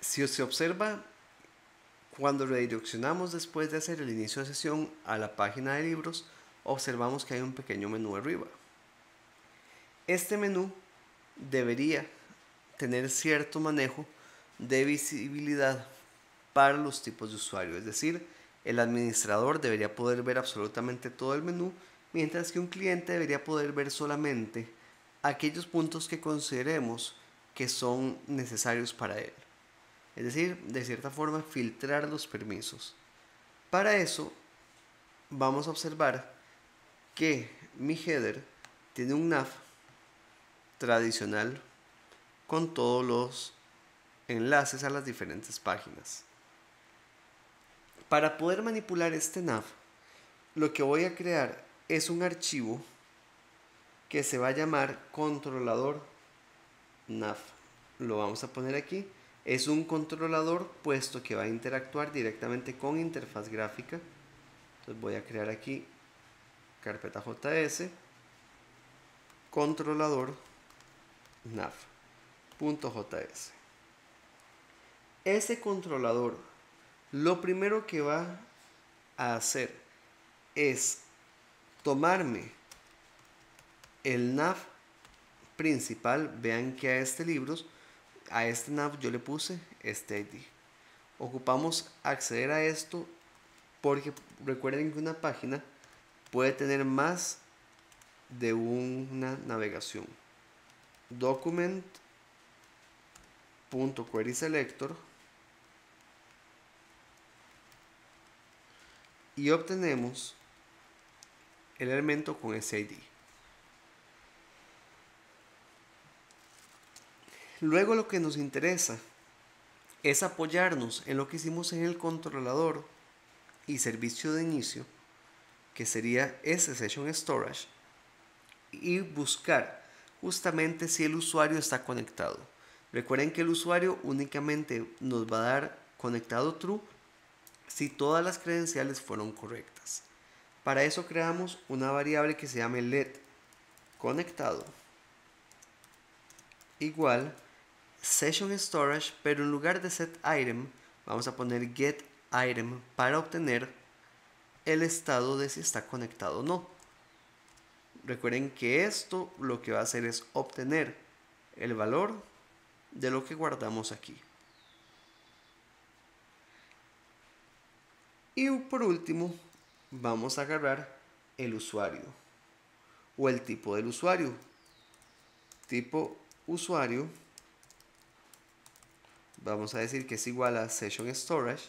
Si se observa, cuando redireccionamos después de hacer el inicio de sesión a la página de libros, observamos que hay un pequeño menú arriba. Este menú debería tener cierto manejo de visibilidad para los tipos de usuario, es decir, el administrador debería poder ver absolutamente todo el menú, mientras que un cliente debería poder ver solamente aquellos puntos que consideremos que son necesarios para él. Es decir, de cierta forma, filtrar los permisos. Para eso, vamos a observar que mi header tiene un nav tradicional con todos los enlaces a las diferentes páginas. Para poder manipular este nav, lo que voy a crear es un archivo que se va a llamar controlador nav. Lo vamos a poner aquí es un controlador puesto que va a interactuar directamente con interfaz gráfica. Entonces voy a crear aquí carpeta JS, controlador nav.js. Ese controlador lo primero que va a hacer es tomarme el nav principal, vean que a este libros a este nav yo le puse este ID. Ocupamos acceder a esto porque recuerden que una página puede tener más de una navegación. Document.querySelector y obtenemos el elemento con ese ID. Luego lo que nos interesa es apoyarnos en lo que hicimos en el controlador y servicio de inicio, que sería ese session storage, y buscar justamente si el usuario está conectado. Recuerden que el usuario únicamente nos va a dar conectado true si todas las credenciales fueron correctas. Para eso creamos una variable que se llama led conectado igual Session Storage, pero en lugar de set vamos a poner get para obtener el estado de si está conectado o no. Recuerden que esto lo que va a hacer es obtener el valor de lo que guardamos aquí. Y por último, vamos a agarrar el usuario o el tipo del usuario. Tipo usuario vamos a decir que es igual a session storage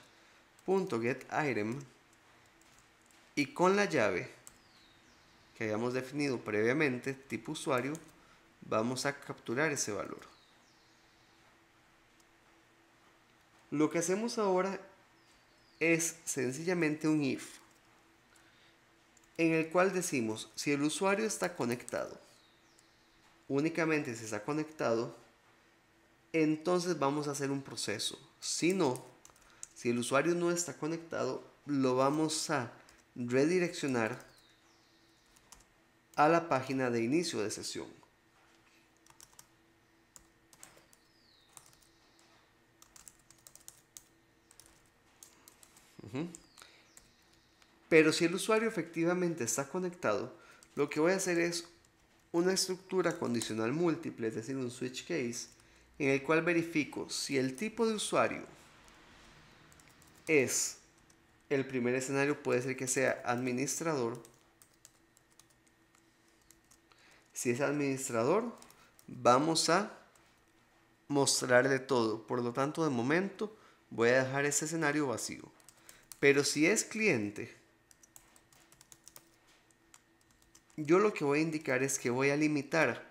y con la llave que habíamos definido previamente tipo usuario vamos a capturar ese valor lo que hacemos ahora es sencillamente un if en el cual decimos si el usuario está conectado únicamente si está conectado entonces vamos a hacer un proceso. Si no, si el usuario no está conectado, lo vamos a redireccionar a la página de inicio de sesión. Pero si el usuario efectivamente está conectado, lo que voy a hacer es una estructura condicional múltiple, es decir, un switch case, en el cual verifico si el tipo de usuario es, el primer escenario puede ser que sea administrador. Si es administrador, vamos a mostrarle todo. Por lo tanto, de momento voy a dejar ese escenario vacío. Pero si es cliente, yo lo que voy a indicar es que voy a limitar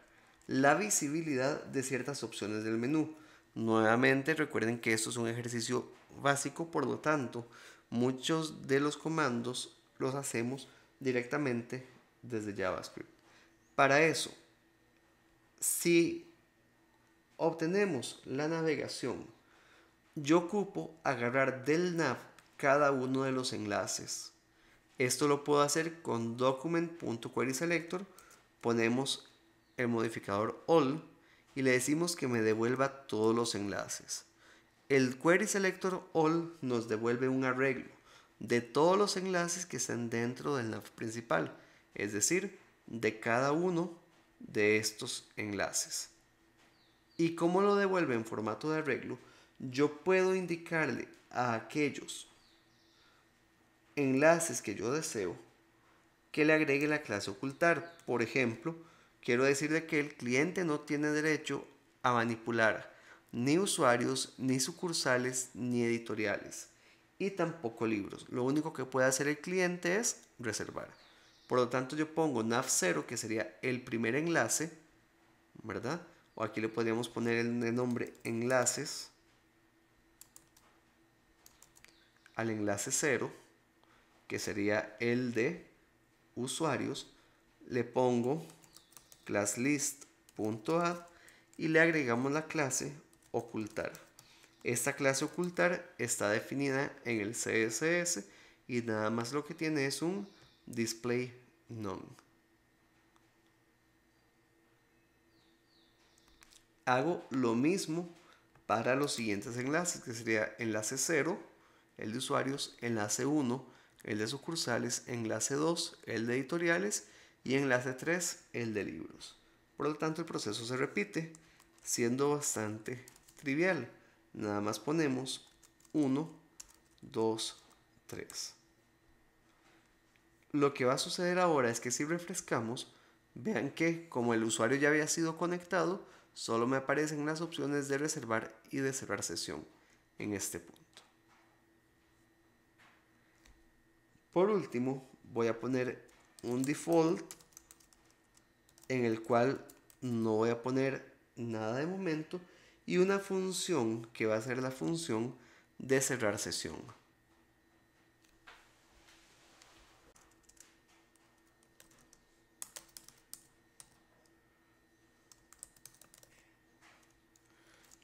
la visibilidad de ciertas opciones del menú. Nuevamente recuerden que esto es un ejercicio básico, por lo tanto, muchos de los comandos los hacemos directamente desde JavaScript. Para eso, si obtenemos la navegación, yo ocupo agarrar del nav cada uno de los enlaces. Esto lo puedo hacer con document.querySelector, ponemos el modificador all y le decimos que me devuelva todos los enlaces. El query selector all nos devuelve un arreglo de todos los enlaces que están dentro del nav principal, es decir, de cada uno de estos enlaces. ¿Y como lo devuelve en formato de arreglo? Yo puedo indicarle a aquellos enlaces que yo deseo que le agregue la clase ocultar. Por ejemplo, Quiero decirle que el cliente no tiene derecho a manipular ni usuarios, ni sucursales, ni editoriales, y tampoco libros. Lo único que puede hacer el cliente es reservar. Por lo tanto, yo pongo NAV0, que sería el primer enlace, ¿verdad? O aquí le podríamos poner el nombre enlaces al enlace 0, que sería el de usuarios. Le pongo classlist.add y le agregamos la clase ocultar. Esta clase ocultar está definida en el CSS y nada más lo que tiene es un display none. Hago lo mismo para los siguientes enlaces, que sería enlace 0, el de usuarios, enlace 1, el de sucursales, enlace 2, el de editoriales y enlace 3 el de libros. Por lo tanto el proceso se repite siendo bastante trivial. Nada más ponemos 1, 2, 3. Lo que va a suceder ahora es que si refrescamos, vean que como el usuario ya había sido conectado, solo me aparecen las opciones de reservar y de cerrar sesión en este punto. Por último, voy a poner un default en el cual no voy a poner nada de momento y una función que va a ser la función de cerrar sesión.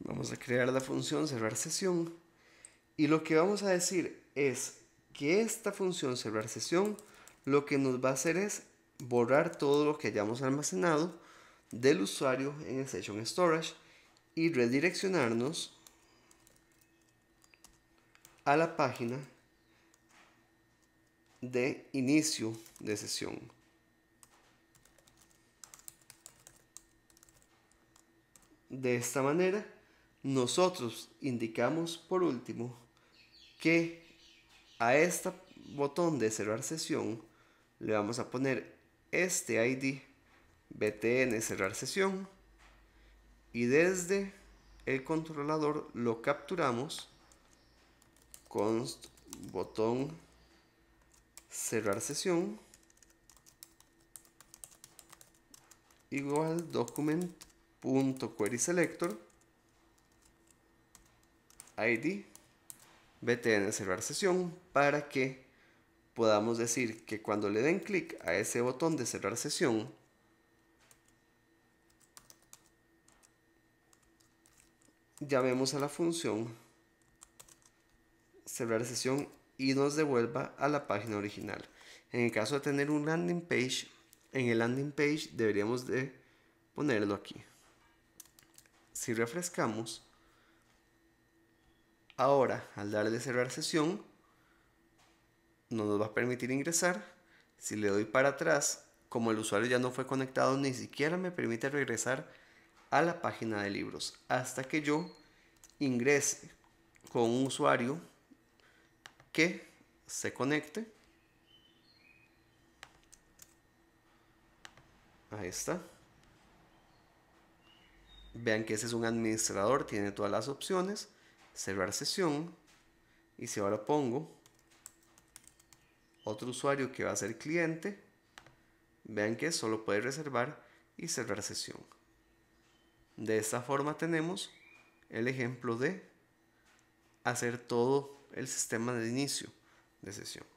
Vamos a crear la función cerrar sesión y lo que vamos a decir es que esta función cerrar sesión lo que nos va a hacer es borrar todo lo que hayamos almacenado del usuario en el Session Storage y redireccionarnos a la página de inicio de sesión. De esta manera, nosotros indicamos por último que a este botón de cerrar sesión le vamos a poner este ID btn cerrar sesión y desde el controlador lo capturamos con botón cerrar sesión igual document.querySelector id btn cerrar sesión para que podamos decir que cuando le den clic a ese botón de cerrar sesión, llamemos a la función cerrar sesión y nos devuelva a la página original. En el caso de tener un landing page, en el landing page deberíamos de ponerlo aquí. Si refrescamos, ahora al darle cerrar sesión, no nos va a permitir ingresar. Si le doy para atrás, como el usuario ya no fue conectado, ni siquiera me permite regresar a la página de libros hasta que yo ingrese con un usuario que se conecte. Ahí está. Vean que ese es un administrador, tiene todas las opciones. Cerrar sesión. Y si ahora pongo otro usuario que va a ser cliente, vean que solo puede reservar y cerrar sesión. De esta forma tenemos el ejemplo de hacer todo el sistema de inicio de sesión.